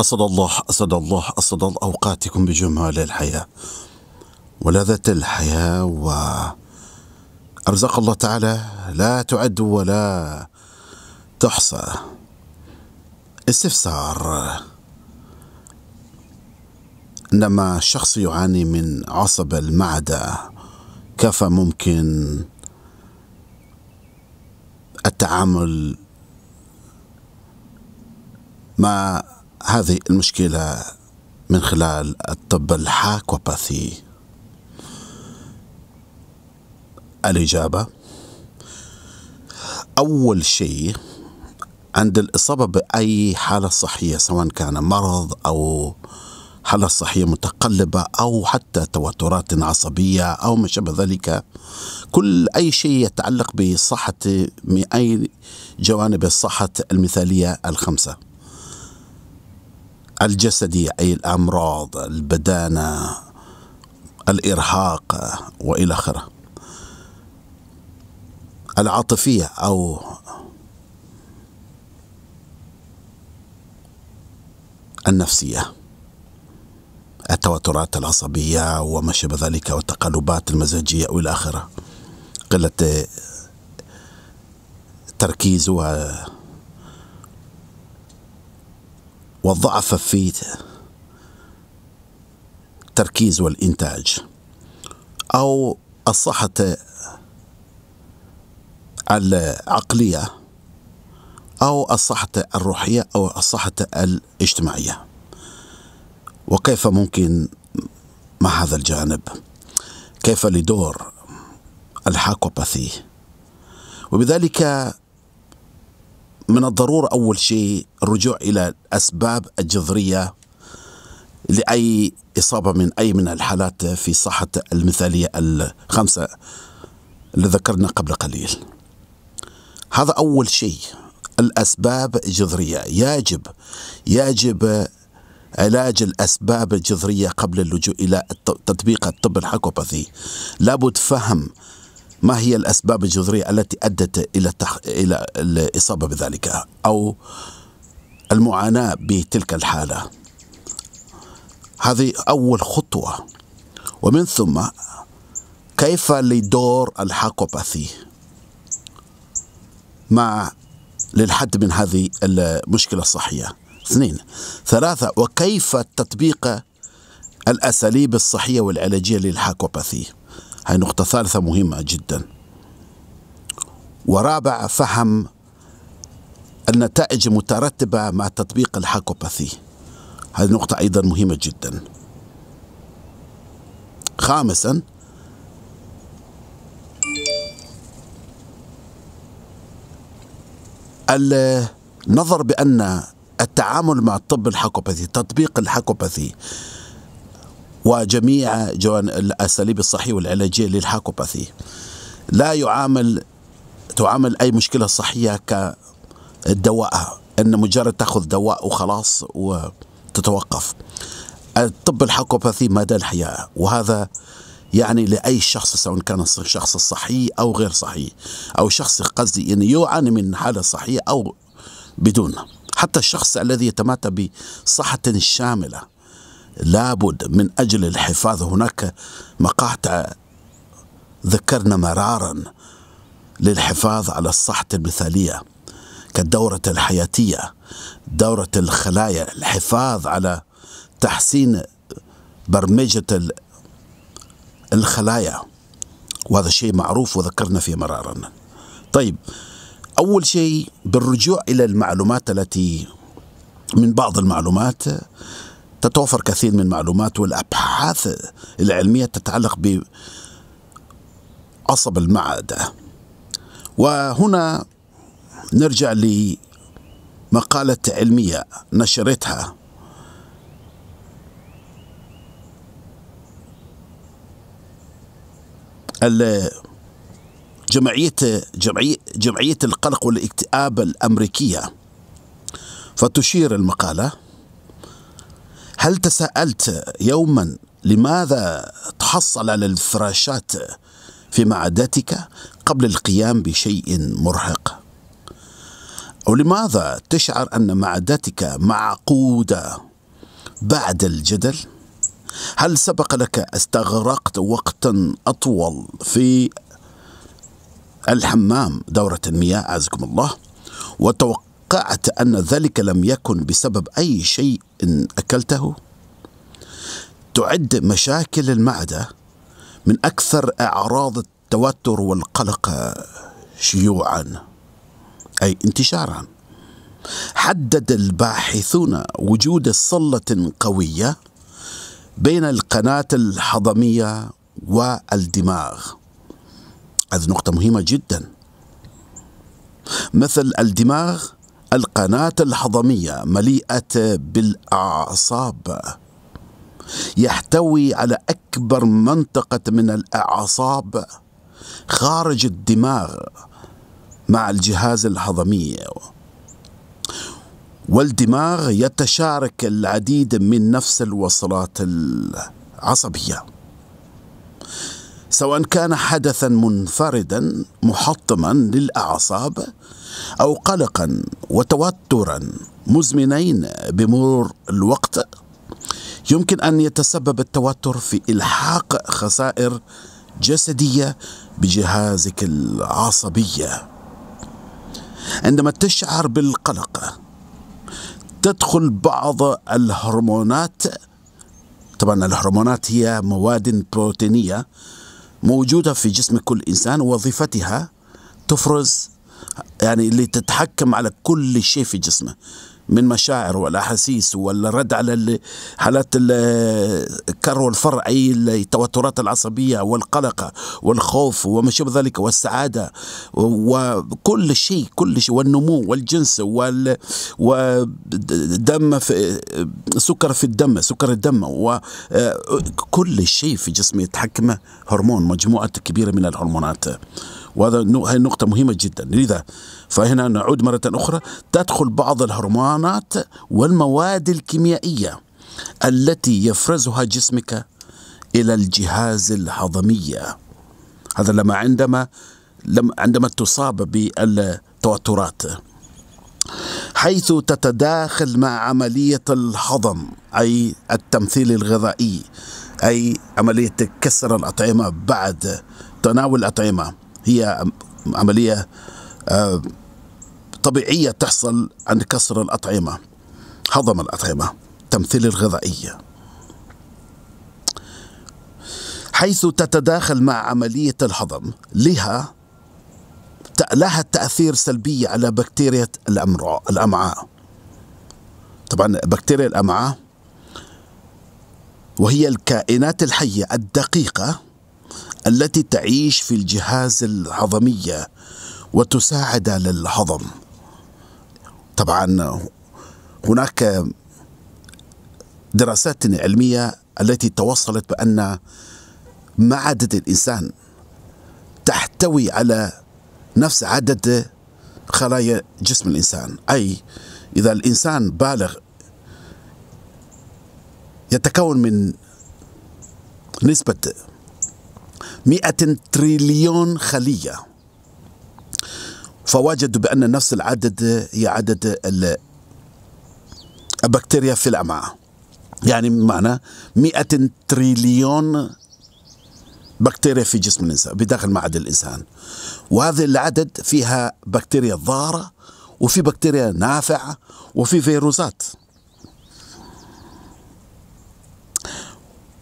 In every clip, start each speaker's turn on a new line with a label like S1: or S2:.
S1: أسد الله أسد الله الله أوقاتكم بجمال الحياة ولذة الحياة و أرزاق الله تعالى لا تعد ولا تحصى استفسار عندما الشخص يعاني من عصب المعدة كيف ممكن التعامل مع هذه المشكلة من خلال الطب الحاكوباثي الإجابة أول شيء عند الإصابة بأي حالة صحية سواء كان مرض أو حالة صحية متقلبة أو حتى توترات عصبية أو ما شابه ذلك كل أي شيء يتعلق بصحة من أي جوانب الصحة المثالية الخمسة الجسدي أي الأمراض البدانة الإرهاق وإلى آخره العاطفية أو النفسية التوترات العصبية وما شابه ذلك والتقلبات المزاجية وإلى آخره قلة تركيز و وضعف في التركيز والإنتاج أو الصحة العقلية أو الصحة الروحية أو الصحة الاجتماعية وكيف ممكن مع هذا الجانب كيف لدور الحاكوباثي وبذلك من الضرورة أول شيء الرجوع إلى الأسباب الجذرية لأي إصابة من أي من الحالات في صحة المثالية الخمسة اللي ذكرنا قبل قليل هذا أول شيء الأسباب الجذرية يجب يجب علاج الأسباب الجذرية قبل اللجوء إلى تطبيق الطب الحكوباثي لابد فهم ما هي الأسباب الجذرية التي أدت إلى التح... إلى الإصابة بذلك أو المعاناة بتلك الحالة هذه أول خطوة ومن ثم كيف لدور الحاكوباثي مع للحد من هذه المشكلة الصحية اثنين ثلاثة وكيف تطبيق الأساليب الصحية والعلاجية للحاكوباثي هاي نقطة ثالثة مهمة جدا ورابع فهم النتائج المترتبة مع تطبيق الحاكوباثي هذه نقطة أيضا مهمة جدا خامسا النظر بأن التعامل مع الطب الحاكوباثي تطبيق الحاكوباثي وجميع جوان الأساليب الصحية والعلاجية للهاكوباثي لا يعامل تعامل أي مشكلة صحية كدواء أن مجرد تأخذ دواء وخلاص وتتوقف الطب الهاكوباثي مدى الحياة وهذا يعني لأي شخص سواء كان شخص صحي أو غير صحي أو شخص قصدي أن يعاني من حالة صحية أو بدون حتى الشخص الذي يتمتع بصحة شاملة لابد من أجل الحفاظ هناك مقاطع ذكرنا مرارا للحفاظ على الصحة المثالية كالدورة الحياتية دورة الخلايا الحفاظ على تحسين برمجة الخلايا وهذا شيء معروف وذكرنا فيه مرارا طيب أول شيء بالرجوع إلى المعلومات التي من بعض المعلومات تتوفر كثير من المعلومات والأبحاث العلمية تتعلق بعصب المعدة وهنا نرجع لمقالة علمية نشرتها جمعية جمعية جمعية القلق والاكتئاب الأمريكية فتشير المقالة هل تساءلت يوما لماذا تحصل على الفراشات في معدتك قبل القيام بشيء مرهق أو لماذا تشعر أن معدتك معقودة بعد الجدل هل سبق لك استغرقت وقتا أطول في الحمام دورة المياه أعزكم الله وتوقع توقعت أن ذلك لم يكن بسبب أي شيء أكلته تعد مشاكل المعدة من أكثر أعراض التوتر والقلق شيوعا أي انتشارا حدد الباحثون وجود صلة قوية بين القناة الهضمية والدماغ هذه نقطة مهمة جدا مثل الدماغ القناة الهضمية مليئة بالأعصاب يحتوي على أكبر منطقة من الأعصاب خارج الدماغ مع الجهاز الهضمي والدماغ يتشارك العديد من نفس الوصلات العصبيه سواء كان حدثا منفردا محطما للاعصاب او قلقا وتوترا مزمنين بمرور الوقت يمكن ان يتسبب التوتر في الحاق خسائر جسديه بجهازك العصبيه عندما تشعر بالقلق تدخل بعض الهرمونات طبعا الهرمونات هي مواد بروتينيه موجودة في جسم كل إنسان وظيفتها تفرز يعني اللي تتحكم على كل شيء في جسمه من مشاعر والاحاسيس والرد على حالات الكر اي التوترات العصبيه والقلق والخوف وما شابه ذلك والسعاده وكل شيء كل شيء والنمو والجنس وال ودم في سكر في الدم سكر الدم وكل شيء في جسمه يتحكم هرمون مجموعه كبيره من الهرمونات وهذا هي نقطه مهمه جدا لذا فهنا نعود مرة أخرى تدخل بعض الهرمونات والمواد الكيميائية التي يفرزها جسمك إلى الجهاز الهضمية هذا لما عندما لم عندما تصاب بالتوترات حيث تتداخل مع عملية الهضم أي التمثيل الغذائي أي عملية كسر الأطعمة بعد تناول الأطعمة هي عملية آه، طبيعية تحصل عند كسر الأطعمة هضم الأطعمة تمثيل الغذائية حيث تتداخل مع عملية الهضم لها لها تأثير سلبي على بكتيريا الأمعاء طبعا بكتيريا الأمعاء وهي الكائنات الحية الدقيقة التي تعيش في الجهاز الهضمية وتساعد على الهضم طبعا هناك دراسات علمية التي توصلت بأن معدة الإنسان تحتوي على نفس عدد خلايا جسم الإنسان أي إذا الإنسان بالغ يتكون من نسبة مئة تريليون خلية فوجدوا بأن نفس العدد هي عدد البكتيريا في الأمعاء يعني بمعنى 100 تريليون بكتيريا في جسم الإنسان بداخل معدن الإنسان وهذا العدد فيها بكتيريا ضارة وفي بكتيريا نافعة وفي فيروسات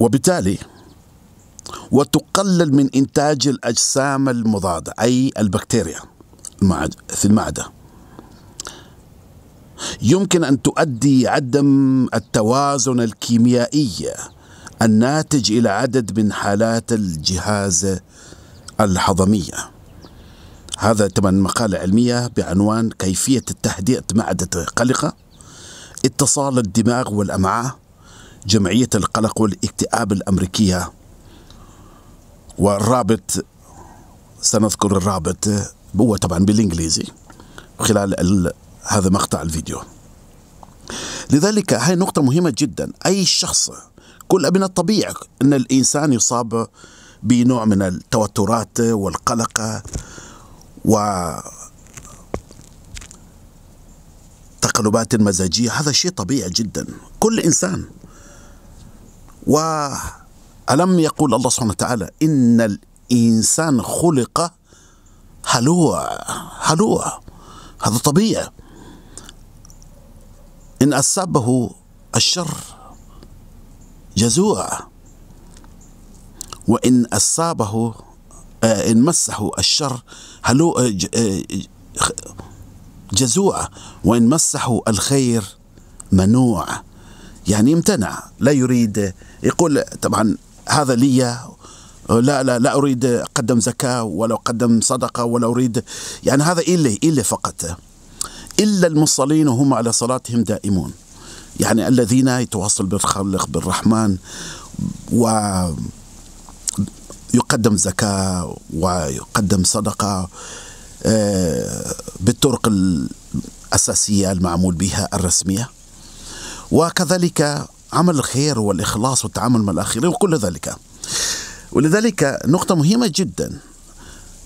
S1: وبالتالي وتقلل من إنتاج الأجسام المضادة أي البكتيريا في المعدة يمكن أن تؤدي عدم التوازن الكيميائي الناتج إلى عدد من حالات الجهاز الهضمية هذا طبعا مقالة علمية بعنوان كيفية تهدئة معدة قلقة اتصال الدماغ والأمعاء جمعية القلق والاكتئاب الأمريكية والرابط سنذكر الرابط هو طبعا بالإنجليزي خلال هذا مقطع الفيديو لذلك هاي نقطة مهمة جدا أي شخص كل من الطبيعي أن الإنسان يصاب بنوع من التوترات والقلق و تقلبات مزاجية هذا شيء طبيعي جدا كل إنسان و ألم يقول الله سبحانه وتعالى إن الإنسان خلق هلوع هلوع هذا طبيعي إن أصابه الشر جزوع وإن أصابه آه، إن مسه الشر هلوع آه، آه، جزوع وإن مسه الخير منوع يعني امتنع لا يريد يقول طبعا هذا لي لا لا لا اريد اقدم زكاه ولا اقدم صدقه ولا اريد يعني هذا الا الا فقط الا المصلين وهم على صلاتهم دائمون يعني الذين يتواصل بالخالق بالرحمن و يقدم زكاة ويقدم صدقة آه، بالطرق الأساسية المعمول بها الرسمية وكذلك عمل الخير والإخلاص والتعامل مع الآخرين وكل ذلك ولذلك نقطة مهمة جدا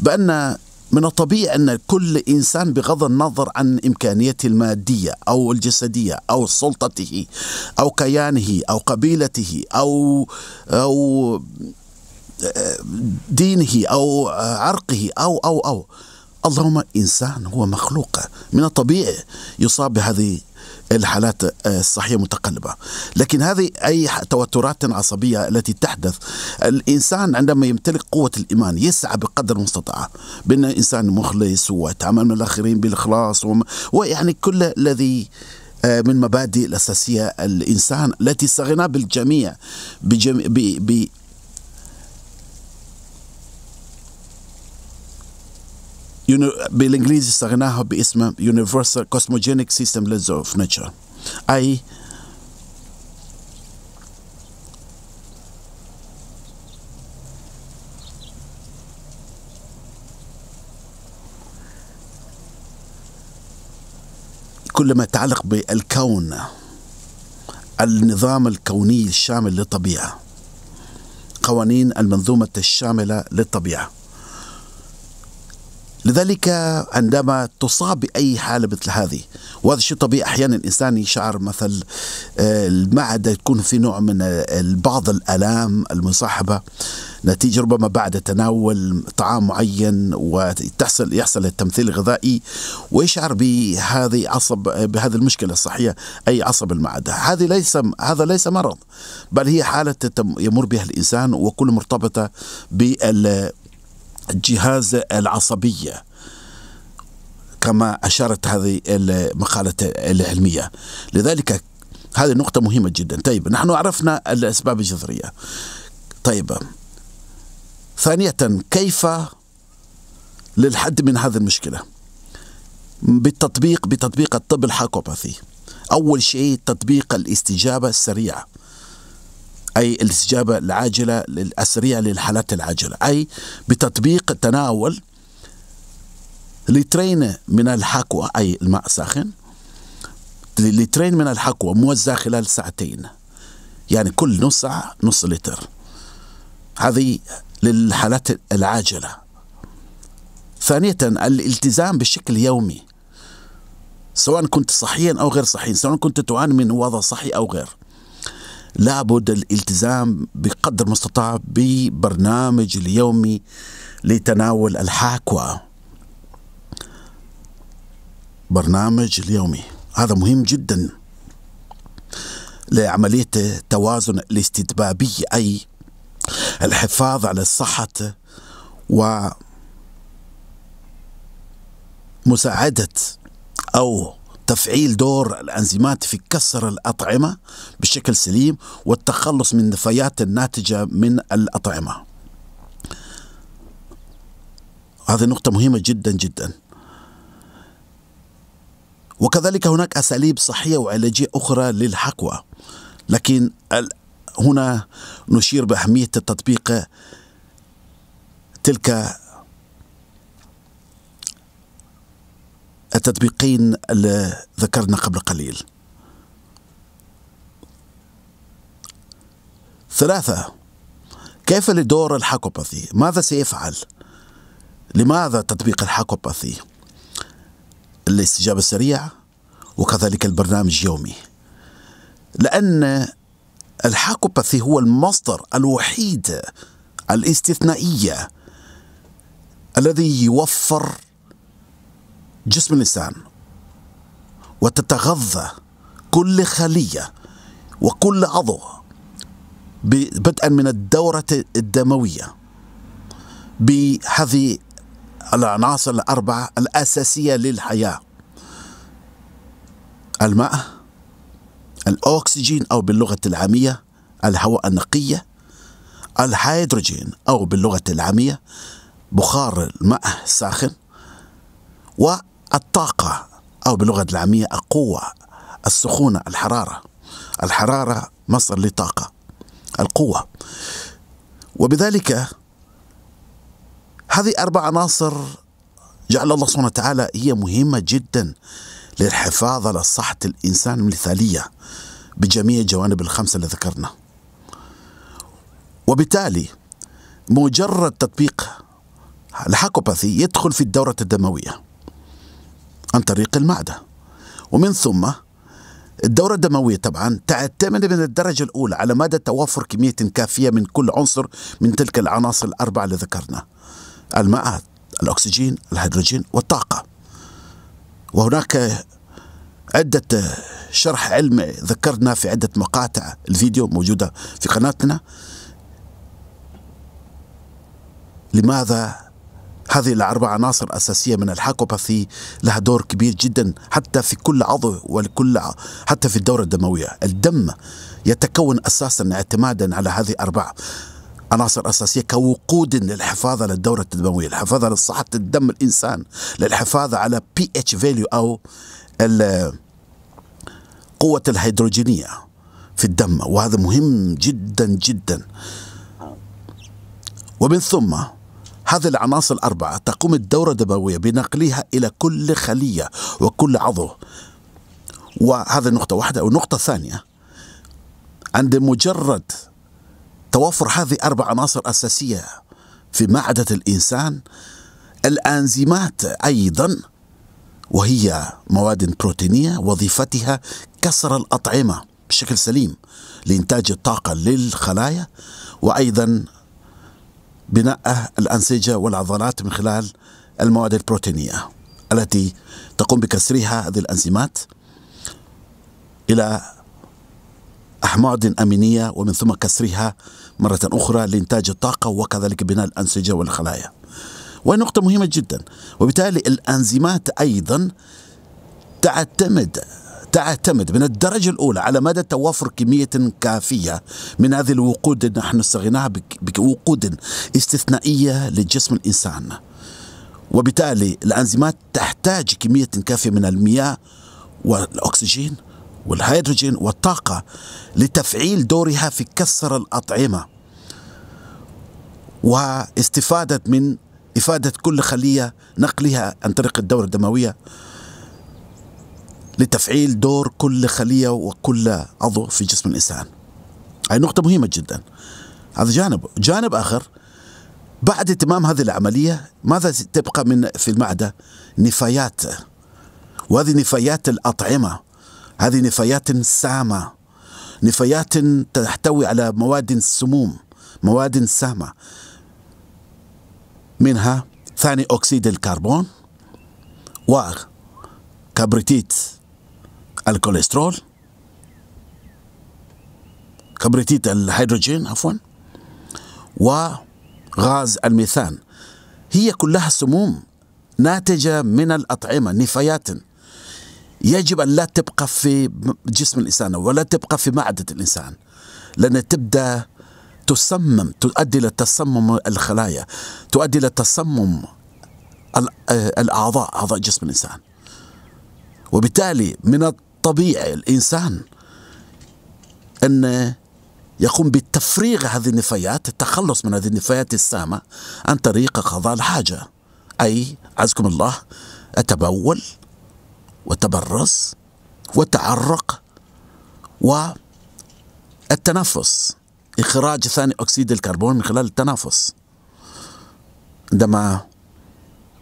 S1: بأن من الطبيعي أن كل إنسان بغض النظر عن إمكانيته المادية أو الجسدية أو سلطته أو كيانه أو قبيلته أو أو دينه أو عرقه أو أو أو اللهم إنسان هو مخلوق من الطبيعي يصاب بهذه الحالات آه، الصحية متقلبة لكن هذه أي توترات عصبية التي تحدث الإنسان عندما يمتلك قوة الإيمان يسعى بقدر المستطاع بأن إنسان مخلص ويتعامل مع الآخرين بالإخلاص ويعني كل الذي آه، من مبادئ الأساسية الإنسان التي استغنى بالجميع بالانجليزي استغناها باسم Universal Cosmogenic System Laws of Nature اي كل ما يتعلق بالكون النظام الكوني الشامل للطبيعه قوانين المنظومه الشامله للطبيعه لذلك عندما تصاب بأي حالة مثل هذه وهذا شيء طبيعي أحيانا الإنسان يشعر مثل المعدة تكون في نوع من بعض الألام المصاحبة نتيجة ربما بعد تناول طعام معين وتحصل يحصل التمثيل الغذائي ويشعر بهذه عصب بهذه المشكلة الصحية أي عصب المعدة هذه ليس هذا ليس مرض بل هي حالة يمر بها الإنسان وكل مرتبطة بال الجهاز العصبيه كما اشارت هذه المقاله العلميه لذلك هذه نقطة مهمة جدا طيب نحن عرفنا الأسباب الجذرية طيب ثانية كيف للحد من هذه المشكلة بالتطبيق بتطبيق الطب الحاكوباثي أول شيء تطبيق الاستجابة السريعة أي الاستجابة العاجلة السريعة للحالات العاجلة أي بتطبيق تناول لترين من الحقوة أي الماء الساخن لترين من الحقوة موزع خلال ساعتين يعني كل نص ساعة نص لتر هذه للحالات العاجلة ثانية الالتزام بشكل يومي سواء كنت صحيا أو غير صحيا سواء كنت تعاني من وضع صحي أو غير لابد الالتزام بقدر المستطاع ببرنامج اليومي لتناول الحاكوة برنامج اليومي هذا مهم جدا لعملية التوازن الاستتبابي أي الحفاظ على صحة ومساعدة أو تفعيل دور الأنزيمات في كسر الأطعمة بشكل سليم والتخلص من النفايات الناتجة من الأطعمة هذه نقطة مهمة جدا جدا وكذلك هناك أساليب صحية وعلاجية أخرى للحقوة لكن هنا نشير بأهمية تطبيق تلك التطبيقين اللي ذكرنا قبل قليل ثلاثة كيف لدور الحاكوباثي؟ ماذا سيفعل؟ لماذا تطبيق الحاكوباثي؟ الاستجابة السريعة وكذلك البرنامج اليومي لأن الحاكوباثي هو المصدر الوحيد الاستثنائية الذي يوفر جسم الإنسان وتتغذى كل خلية وكل عضو بدءا من الدورة الدموية بهذه العناصر الأربعة الأساسية للحياة الماء الأوكسجين أو باللغة العامية الهواء النقية الهيدروجين أو باللغة العامية بخار الماء الساخن الطاقة أو بلغة العامية القوة السخونة الحرارة الحرارة مصدر لطاقة القوة وبذلك هذه أربع عناصر جعل الله سبحانه وتعالى هي مهمة جدا للحفاظ على صحة الإنسان المثالية بجميع الجوانب الخمسة اللي ذكرنا وبالتالي مجرد تطبيق الحاكوباثي يدخل في الدورة الدموية عن طريق المعدة ومن ثم الدورة الدموية طبعا تعتمد من الدرجة الأولى على مدى توافر كمية كافية من كل عنصر من تلك العناصر الأربعة اللي ذكرنا الماء الأكسجين الهيدروجين والطاقة وهناك عدة شرح علمي ذكرنا في عدة مقاطع الفيديو موجودة في قناتنا لماذا هذه الأربع عناصر أساسية من الحاكوباثي لها دور كبير جدا حتى في كل عضو ولكل حتى في الدورة الدموية الدم يتكون أساسا اعتمادا على هذه الأربع عناصر أساسية كوقود للحفاظ على الدورة الدموية الحفاظ على صحة الدم الإنسان للحفاظ على pH value أو قوة الهيدروجينية في الدم وهذا مهم جدا جدا ومن ثم هذه العناصر الأربعة تقوم الدورة الدموية بنقلها إلى كل خلية وكل عضو وهذه نقطة واحدة والنقطة الثانية عند مجرد توفر هذه أربع عناصر أساسية في معدة الإنسان الأنزيمات أيضا وهي مواد بروتينية وظيفتها كسر الأطعمة بشكل سليم لإنتاج الطاقة للخلايا وأيضا بناء الأنسجة والعضلات من خلال المواد البروتينية التي تقوم بكسرها هذه الأنزيمات إلى أحماض أمينية ومن ثم كسرها مرة أخرى لإنتاج الطاقة وكذلك بناء الأنسجة والخلايا ونقطة مهمة جدا وبالتالي الأنزيمات أيضا تعتمد تعتمد من الدرجة الأولى على مدى توافر كمية كافية من هذه الوقود نحن استغناها بوقود استثنائية لجسم الإنسان وبالتالي الأنزيمات تحتاج كمية كافية من المياه والأكسجين والهيدروجين والطاقة لتفعيل دورها في كسر الأطعمة واستفادة من إفادة كل خلية نقلها عن طريق الدورة الدموية لتفعيل دور كل خلية وكل عضو في جسم الإنسان هذه نقطة مهمة جدا هذا جانب جانب آخر بعد اتمام هذه العملية ماذا تبقى من في المعدة نفايات وهذه نفايات الأطعمة هذه نفايات سامة نفايات تحتوي على مواد سموم مواد سامة منها ثاني أكسيد الكربون وكبريتيت الكوليسترول كبريتيت الهيدروجين عفوا وغاز الميثان هي كلها سموم ناتجة من الأطعمة نفايات يجب أن لا تبقى في جسم الإنسان ولا تبقى في معدة الإنسان لأن تبدأ تسمم تؤدي إلى تصمم الخلايا تؤدي إلى تصمم آه، الأعضاء أعضاء جسم الإنسان وبالتالي من طبيعي الإنسان أن يقوم بتفريغ هذه النفايات التخلص من هذه النفايات السامة عن طريق قضاء الحاجة أي عزكم الله أتبول وتبرز وتعرق والتنفس إخراج ثاني أكسيد الكربون من خلال التنفس عندما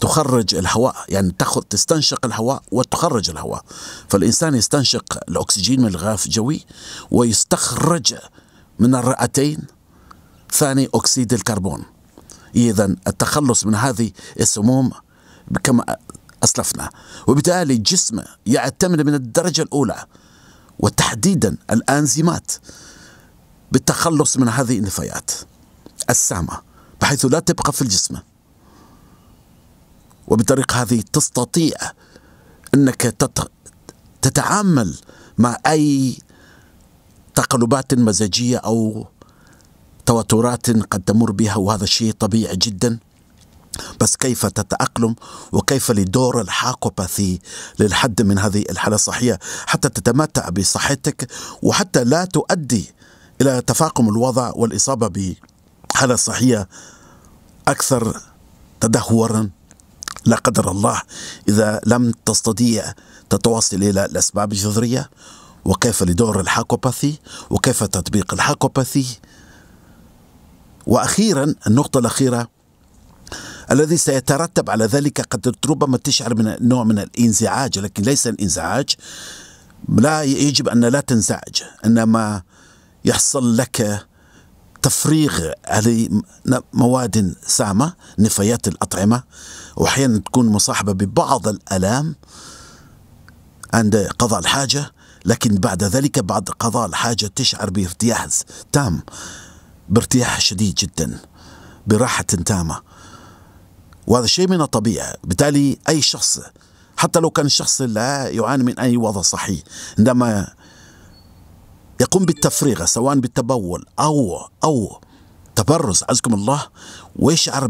S1: تخرج الهواء يعني تاخذ تستنشق الهواء وتخرج الهواء فالانسان يستنشق الاكسجين من الغلاف الجوي ويستخرج من الرئتين ثاني اكسيد الكربون اذا التخلص من هذه السموم كما اسلفنا وبالتالي الجسم يعتمد من الدرجه الاولى وتحديدا الانزيمات بالتخلص من هذه النفايات السامه بحيث لا تبقى في الجسم وبالطريقة هذه تستطيع أنك تتعامل مع أي تقلبات مزاجية أو توترات قد تمر بها وهذا الشيء طبيعي جدا بس كيف تتأقلم وكيف لدور الحاكوباثي للحد من هذه الحالة الصحية حتى تتمتع بصحتك وحتى لا تؤدي إلى تفاقم الوضع والإصابة بحالة صحية أكثر تدهورا لا قدر الله إذا لم تستطيع تتواصل إلى الأسباب الجذرية وكيف لدور الحاكوباثي وكيف تطبيق الحاكوباثي وأخيرا النقطة الأخيرة الذي سيترتب على ذلك قد ربما تشعر من نوع من الانزعاج لكن ليس الانزعاج لا يجب أن لا تنزعج إنما يحصل لك تفريغ هذه مواد سامة نفايات الأطعمة وأحيانا تكون مصاحبة ببعض الألام عند قضاء الحاجة لكن بعد ذلك بعد قضاء الحاجة تشعر بارتياح تام بارتياح شديد جدا براحة تامة وهذا شيء من الطبيعة بالتالي أي شخص حتى لو كان الشخص لا يعاني من أي وضع صحي عندما يقوم بالتفريغ سواء بالتبول أو أو تبرز عزكم الله ويشعر